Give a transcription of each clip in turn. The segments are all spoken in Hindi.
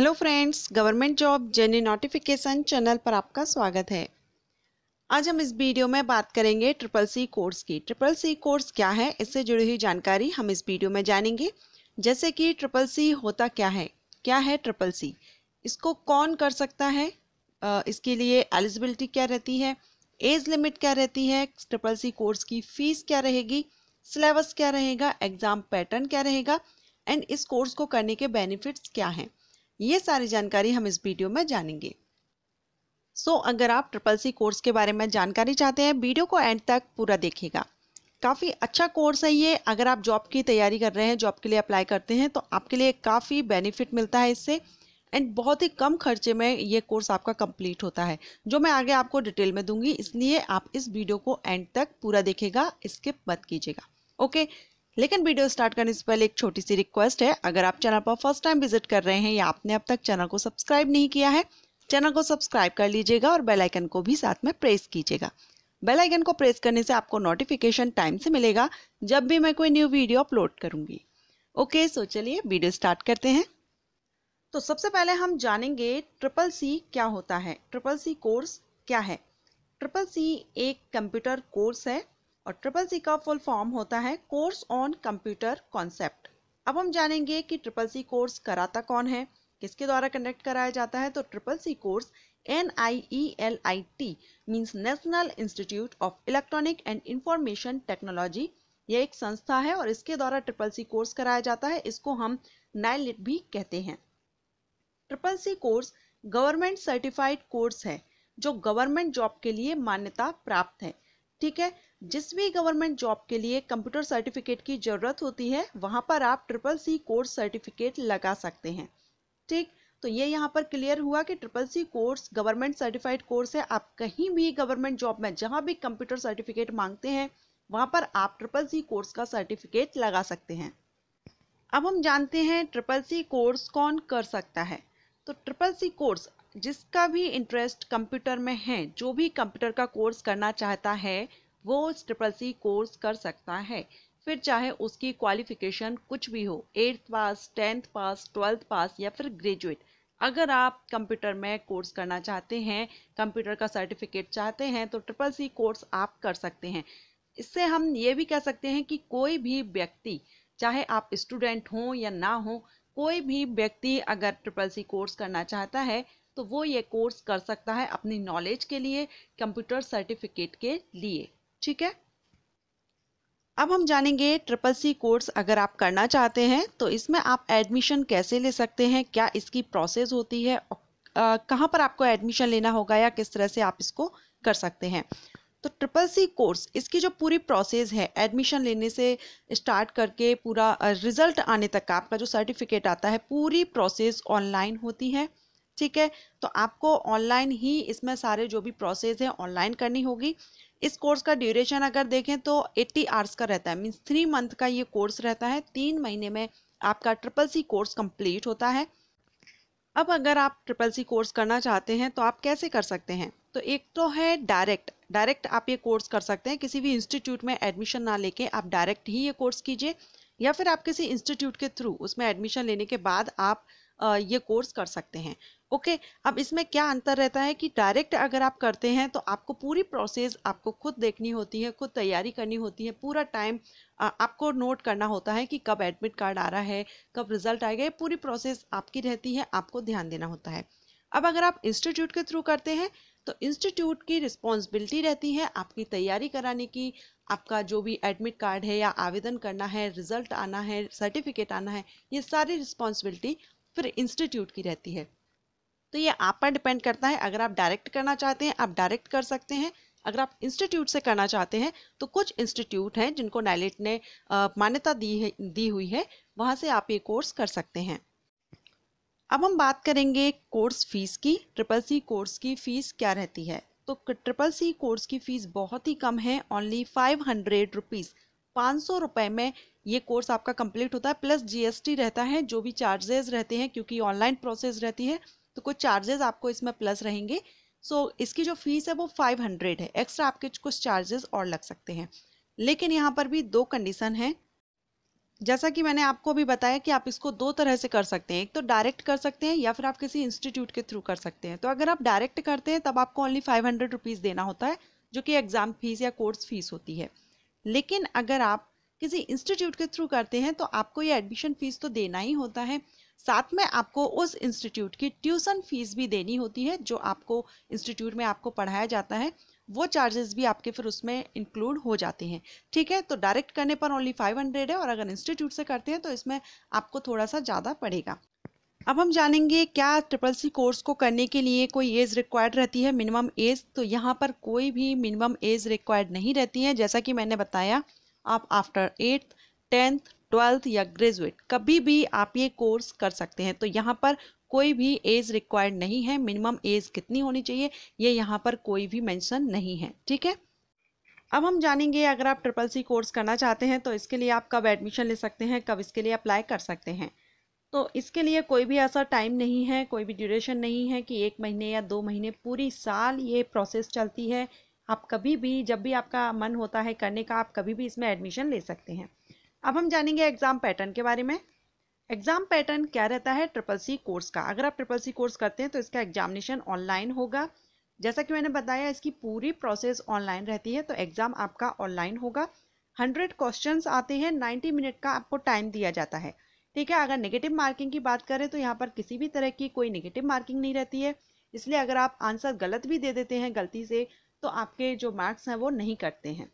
हेलो फ्रेंड्स गवर्नमेंट जॉब जेनी नोटिफिकेशन चैनल पर आपका स्वागत है आज हम इस वीडियो में बात करेंगे ट्रिपल सी कोर्स की ट्रिपल सी कोर्स क्या है इससे जुड़ी हुई जानकारी हम इस वीडियो में जानेंगे जैसे कि ट्रिपल सी होता क्या है क्या है ट्रिपल सी इसको कौन कर सकता है इसके लिए एलिजिबिलिटी क्या रहती है एज लिमिट क्या रहती है ट्रिपल सी कोर्स की फीस क्या रहेगी सिलेबस क्या रहेगा एग्ज़ाम पैटर्न क्या रहेगा एंड इस कोर्स को करने के बेनिफिट्स क्या हैं ये सारी जानकारी हम इस वीडियो में जानेंगे सो so, अगर आप ट्रिपल सी कोर्स के बारे में जानकारी चाहते हैं वीडियो को एंड तक पूरा देखिएगा काफ़ी अच्छा कोर्स है ये अगर आप जॉब की तैयारी कर रहे हैं जॉब के लिए अप्लाई करते हैं तो आपके लिए काफ़ी बेनिफिट मिलता है इससे एंड बहुत ही कम खर्चे में ये कोर्स आपका कंप्लीट होता है जो मैं आगे आपको डिटेल में दूंगी इसलिए आप इस वीडियो को एंड तक पूरा देखेगा स्किप मत कीजिएगा ओके लेकिन वीडियो स्टार्ट करने से पहले एक छोटी सी रिक्वेस्ट है अगर आप चैनल पर फर्स्ट टाइम विजिट कर रहे हैं या आपने अब तक चैनल को सब्सक्राइब नहीं किया है चैनल को सब्सक्राइब कर लीजिएगा और बेल आइकन को भी साथ में प्रेस कीजिएगा बेल आइकन को प्रेस करने से आपको नोटिफिकेशन टाइम से मिलेगा जब भी मैं कोई न्यू वीडियो अपलोड करूंगी ओके सो चलिए वीडियो स्टार्ट करते हैं तो सबसे पहले हम जानेंगे ट्रिपल सी क्या होता है ट्रिपल सी कोर्स क्या है ट्रिपल सी एक कंप्यूटर कोर्स है और ट्रिपल सी का फुल फॉर्म होता है कोर्स ऑन कंप्यूटर कॉन्सेप्ट अब हम जानेंगे कि ट्रिपल सी कोर्स कराता कौन है किसके द्वारा कंडक्ट कराया जाता है तो triple C course N I E L I T means national institute of electronic and information technology यह एक संस्था है और इसके द्वारा ट्रिपल सी कोर्स कराया जाता है इसको हम नाइलिट भी कहते हैं triple C course government certified course है जो गवर्नमेंट जॉब के लिए मान्यता प्राप्त है ठीक है जिस भी गवर्नमेंट जॉब के लिए कंप्यूटर सर्टिफिकेट की ज़रूरत होती है वहां पर आप ट्रिपल सी कोर्स सर्टिफिकेट लगा सकते हैं ठीक तो ये यहाँ पर क्लियर हुआ कि triple C course government certified course है आप कहीं भी गवर्नमेंट जॉब में जहां भी कंप्यूटर सर्टिफिकेट मांगते हैं वहां पर आप ट्रिपल सी कोर्स का सर्टिफिकेट लगा सकते हैं अब हम जानते हैं ट्रिपल सी कोर्स कौन कर सकता है तो ट्रिपल सी कोर्स जिसका भी इंटरेस्ट कंप्यूटर में है जो भी कंप्यूटर का कोर्स करना चाहता है वो ट्रिपल सी कोर्स कर सकता है फिर चाहे उसकी क्वालिफिकेशन कुछ भी हो eighth pass tenth pass twelfth pass या फिर ग्रेजुएट अगर आप कंप्यूटर में कोर्स करना चाहते हैं कंप्यूटर का सर्टिफिकेट चाहते हैं तो ट्रिपल सी कोर्स आप कर सकते हैं इससे हम ये भी कह सकते हैं कि कोई भी व्यक्ति चाहे आप स्टूडेंट हों या ना हो कोई भी व्यक्ति अगर ट्रिपल सी कोर्स करना चाहता है तो वो ये कोर्स कर सकता है अपनी नॉलेज के लिए कंप्यूटर सर्टिफिकेट के लिए ठीक है अब हम जानेंगे ट्रिपल सी कोर्स अगर आप करना चाहते हैं तो इसमें आप एडमिशन कैसे ले सकते हैं क्या इसकी प्रोसेस होती है कहाँ पर आपको एडमिशन लेना होगा या किस तरह से आप इसको कर सकते हैं तो ट्रिपल सी कोर्स इसकी जो पूरी प्रोसेस है एडमिशन लेने से स्टार्ट करके पूरा रिजल्ट आने तक का आपका जो सर्टिफिकेट आता है पूरी प्रोसेस ऑनलाइन होती है ठीक है तो आपको ऑनलाइन ही इसमें सारे जो भी प्रोसेस है ऑनलाइन करनी होगी इस कोर्स का ड्यूरेशन अगर देखें तो 80 आवर्स का रहता है मीन्स थ्री मंथ का ये कोर्स रहता है तीन महीने में आपका ट्रिपल सी कोर्स कंप्लीट होता है अब अगर आप ट्रिपल सी कोर्स करना चाहते हैं तो आप कैसे कर सकते हैं तो एक तो है डायरेक्ट डायरेक्ट आप ये कोर्स कर सकते हैं किसी भी इंस्टीट्यूट में एडमिशन ना लेके आप डायरेक्ट ही ये कोर्स कीजिए या फिर आप किसी इंस्टीट्यूट के थ्रू उसमें एडमिशन लेने के बाद आप ये कोर्स कर सकते हैं ओके अब इसमें क्या अंतर रहता है कि डायरेक्ट अगर आप करते हैं तो आपको पूरी प्रोसेस आपको खुद देखनी होती है खुद तैयारी करनी होती है पूरा टाइम आपको नोट करना होता है कि कब एडमिट कार्ड आ रहा है कब रिजल्ट आएगा ये पूरी प्रोसेस आपकी रहती है आपको ध्यान देना होता है अब अगर आप इंस्टीट्यूट के थ्रू करते हैं तो इंस्टीट्यूट की रिस्पॉन्सिबिलिटी रहती है आपकी तैयारी कराने की आपका जो भी एडमिट कार्ड है या आवेदन करना है रिजल्ट आना है सर्टिफिकेट आना है ये सारी रिस्पॉन्सिबिलिटी फिर इंस्टीट्यूट की रहती है तो ये आप पर डिपेंड करता है अगर आप डायरेक्ट करना चाहते हैं आप डायरेक्ट कर सकते हैं अगर आप इंस्टीट्यूट से करना चाहते हैं तो कुछ इंस्टीट्यूट हैं जिनको नाइलेट ने मान्यता दी है दी हुई है वहाँ से आप ये कोर्स कर सकते हैं अब हम बात करेंगे कोर्स फीस की ट्रिपल सी कोर्स की फ़ीस क्या रहती है तो ट्रिपल सी कोर्स की फ़ीस बहुत ही कम है ओनली फाइव हंड्रेड रुपीज़ पाँच सौ रुपये में ये कोर्स आपका कंप्लीट होता है प्लस जीएसटी रहता है जो भी चार्जेस रहते हैं क्योंकि ऑनलाइन प्रोसेस रहती है तो कुछ चार्जेस आपको इसमें प्लस रहेंगे सो so, इसकी जो फीस है वो फाइव हंड्रेड है एक्स्ट्रा आपके कुछ चार्जेस और लग सकते हैं लेकिन यहाँ पर भी दो कंडीशन है जैसा कि मैंने आपको भी बताया कि आप इसको दो तरह से कर सकते हैं एक तो डायरेक्ट कर सकते हैं या फिर आप किसी इंस्टीट्यूट के थ्रू कर सकते हैं तो अगर आप डायरेक्ट करते हैं तब आपको ओनली फाइव हंड्रेड रुपीज़ देना होता है जो कि एग्ज़ाम फीस या कोर्स फीस होती है लेकिन अगर आप किसी इंस्टीट्यूट के थ्रू करते हैं तो आपको ये एडमिशन फीस तो देना ही होता है साथ में आपको उस इंस्टीट्यूट की ट्यूशन फीस भी देनी होती है जो आपको इंस्टीट्यूट में आपको पढ़ाया जाता है वो चार्जेस भी आपके फिर उसमें इंक्लूड हो जाते हैं ठीक है तो डायरेक्ट करने पर ओनली फाइव हंड्रेड है और अगर इंस्टीट्यूट से करते हैं तो इसमें आपको थोड़ा सा ज़्यादा पड़ेगा अब हम जानेंगे क्या ट्रिपल सी कोर्स को करने के लिए कोई एज रिक्वायर्ड रहती है मिनिमम एज तो यहाँ पर कोई भी मिनिमम एज रिक्वायर्ड नहीं रहती है जैसा कि मैंने बताया आप आफ्टर एट्थ टेंथ ट्वेल्थ या ग्रेजुएट कभी भी आप ये कोर्स कर सकते हैं तो यहाँ पर कोई भी एज रिक्वायर्ड नहीं है मिनिमम एज कितनी होनी चाहिए ये यहाँ पर कोई भी मैंशन नहीं है ठीक है अब हम जानेंगे अगर आप ट्रिपल सी कोर्स करना चाहते हैं तो इसके लिए आप कब एडमिशन ले सकते हैं कब इसके लिए अप्लाई कर सकते हैं तो इसके लिए कोई भी ऐसा टाइम नहीं है कोई भी ड्यूरेशन नहीं है कि एक महीने या दो महीने पूरी साल ये प्रोसेस चलती है आप कभी भी जब भी आपका मन होता है करने का आप कभी भी इसमें एडमिशन ले सकते हैं अब हम जानेंगे एग्ज़ाम पैटर्न के बारे में एग्ज़ाम पैटर्न क्या रहता है ट्रिपल सी कोर्स का अगर आप ट्रिपल सी कोर्स करते हैं तो इसका एग्जामिनेशन ऑनलाइन होगा जैसा कि मैंने बताया इसकी पूरी प्रोसेस ऑनलाइन रहती है तो एग्ज़ाम आपका ऑनलाइन होगा हंड्रेड क्वेश्चन आते हैं नाइन्टी मिनट का आपको टाइम दिया जाता है ठीक है अगर नेगेटिव मार्किंग की बात करें तो यहाँ पर किसी भी तरह की कोई नेगेटिव मार्किंग नहीं रहती है इसलिए अगर आप आंसर गलत भी दे देते हैं गलती से तो आपके जो मार्क्स हैं वो नहीं कटते हैं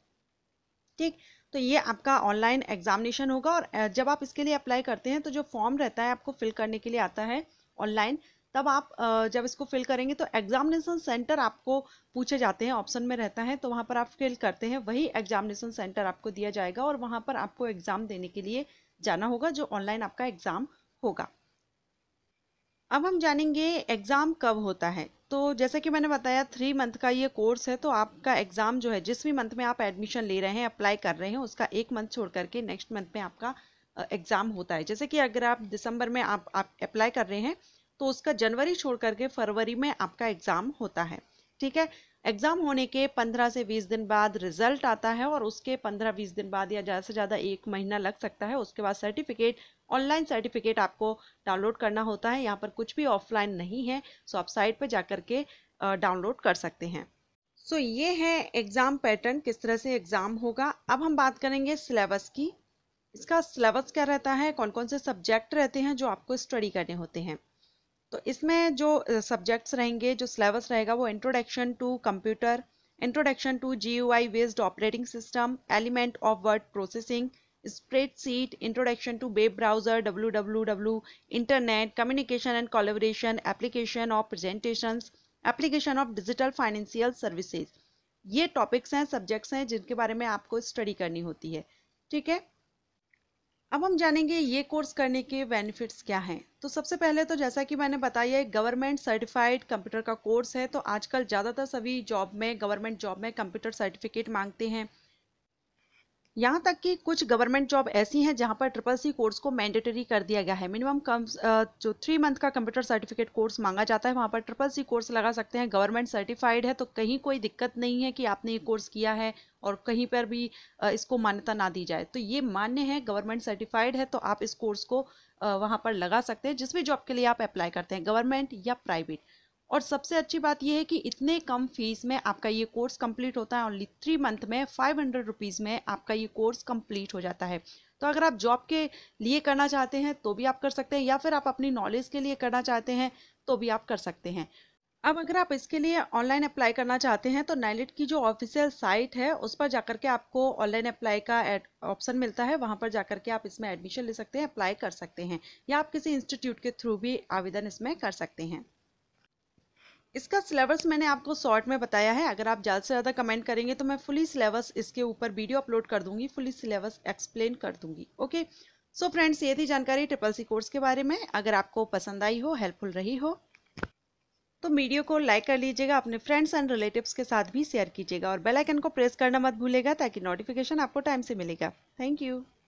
ठीक तो ये आपका ऑनलाइन एग्जामिनेशन होगा और जब आप इसके लिए अप्लाई करते हैं तो जो फॉर्म रहता है आपको फिल करने के लिए आता है ऑनलाइन तब आप जब इसको फिल करेंगे तो एग्जामिनेशन सेंटर आपको पूछे जाते हैं ऑप्शन में रहता है तो वहाँ पर आप फिल करते हैं वही एग्जामिनेशन सेंटर आपको दिया जाएगा और वहाँ पर आपको एग्ज़ाम देने के लिए जाना होगा जो ऑनलाइन आपका एग्ज़ाम होगा अब हम जानेंगे एग्ज़ाम कब होता है तो जैसा कि मैंने बताया थ्री मंथ का ये कोर्स है तो आपका एग्ज़ाम जो है जिस भी मंथ में आप एडमिशन ले रहे हैं अप्लाई कर रहे हैं उसका एक मंथ छोड़ करके नेक्स्ट मंथ में आपका एग्ज़ाम होता है जैसे कि अगर आप दिसंबर में आप आप अप्लाई कर रहे हैं तो उसका जनवरी छोड़ करके फरवरी में आपका एग्ज़ाम होता है ठीक है एग्ज़ाम होने के 15 से 20 दिन बाद रिजल्ट आता है और उसके 15-20 दिन बाद या ज़्यादा से ज़्यादा एक महीना लग सकता है उसके बाद सर्टिफिकेट ऑनलाइन सर्टिफिकेट आपको डाउनलोड करना होता है यहाँ पर कुछ भी ऑफलाइन नहीं है सो आप साइट पर जाकर के डाउनलोड कर सकते हैं सो so, ये है एग्ज़ाम पैटर्न किस तरह से एग्ज़ाम होगा अब हम बात करेंगे सिलेबस की इसका सिलेबस क्या रहता है कौन कौन से सब्जेक्ट रहते हैं जो आपको स्टडी करने होते हैं तो इसमें जो सब्जेक्ट्स रहेंगे जो सिलेबस रहेगा वो introduction to computer introduction to G I based operating system element of word processing spreadsheet introduction to web browser W W W internet communication and collaboration application of presentation application of digital financial services ये टॉपिक्स हैं सब्जेक्ट्स हैं जिनके बारे में आपको स्टडी करनी होती है ठीक है अब हम जानेंगे ये कोर्स करने के बेनिफिट्स क्या हैं तो सबसे पहले तो जैसा कि मैंने बताया एक गवर्नमेंट सर्टिफाइड कंप्यूटर का कोर्स है तो आजकल ज़्यादातर सभी जॉब में गवर्नमेंट जॉब में कंप्यूटर सर्टिफिकेट मांगते हैं यहाँ तक कि कुछ गवर्नमेंट जॉब ऐसी हैं जहाँ पर ट्रिपल सी कोर्स को मैंडेटरी कर दिया गया है मिनिमम कम जो थ्री मंथ का कंप्यूटर सर्टिफिकेट कोर्स मांगा जाता है वहाँ पर ट्रिपल सी कोर्स लगा सकते हैं गवर्नमेंट सर्टिफाइड है तो कहीं कोई दिक्कत नहीं है कि आपने ये कोर्स किया है और कहीं पर भी इसको मान्यता ना दी जाए तो ये मान्य है गवर्नमेंट सर्टिफाइड है तो आप इस कोर्स को वहाँ पर लगा सकते हैं जिस भी जॉब के लिए आप अप्लाई करते हैं गवर्नमेंट या प्राइवेट और सबसे अच्छी बात यह है कि इतने कम फीस में आपका ये कोर्स कंप्लीट होता है ओनली थ्री मंथ में फाइव हंड्रेड रुपीज़ में आपका ये कोर्स कंप्लीट हो जाता है तो अगर आप जॉब के लिए करना चाहते हैं तो भी आप कर सकते हैं या फिर आप अपनी नॉलेज के लिए करना चाहते हैं तो भी आप कर सकते हैं अब अगर आप इसके लिए ऑनलाइन अप्लाई करना चाहते हैं तो नाइलेट की जो ऑफिशियल साइट है उस पर जाकर के आपको ऑनलाइन अप्लाई का ऑप्शन मिलता है वहाँ पर जाकर के आप इसमें एडमिशन ले सकते हैं अप्लाई कर सकते हैं या आप किसी इंस्टीट्यूट के थ्रू भी आवेदन इसमें कर सकते हैं इसका सिलेबस मैंने आपको शॉर्ट में बताया है अगर आप ज़्यादा से ज़्यादा कमेंट करेंगे तो मैं फुली सिलेबस इसके ऊपर वीडियो अपलोड कर दूंगी फुली सिलेबस एक्सप्लेन कर दूंगी ओके सो फ्रेंड्स ये थी जानकारी ट्रिपल सी कोर्स के बारे में अगर आपको पसंद आई हो हेल्पफुल रही हो तो वीडियो को लाइक कर लीजिएगा अपने फ्रेंड्स एंड रिलेटिव्स के साथ भी शेयर कीजिएगा और बेल आइकन को प्रेस करना मत भूलेगा ताकि नोटिफिकेशन आपको टाइम से मिलेगा थैंक यू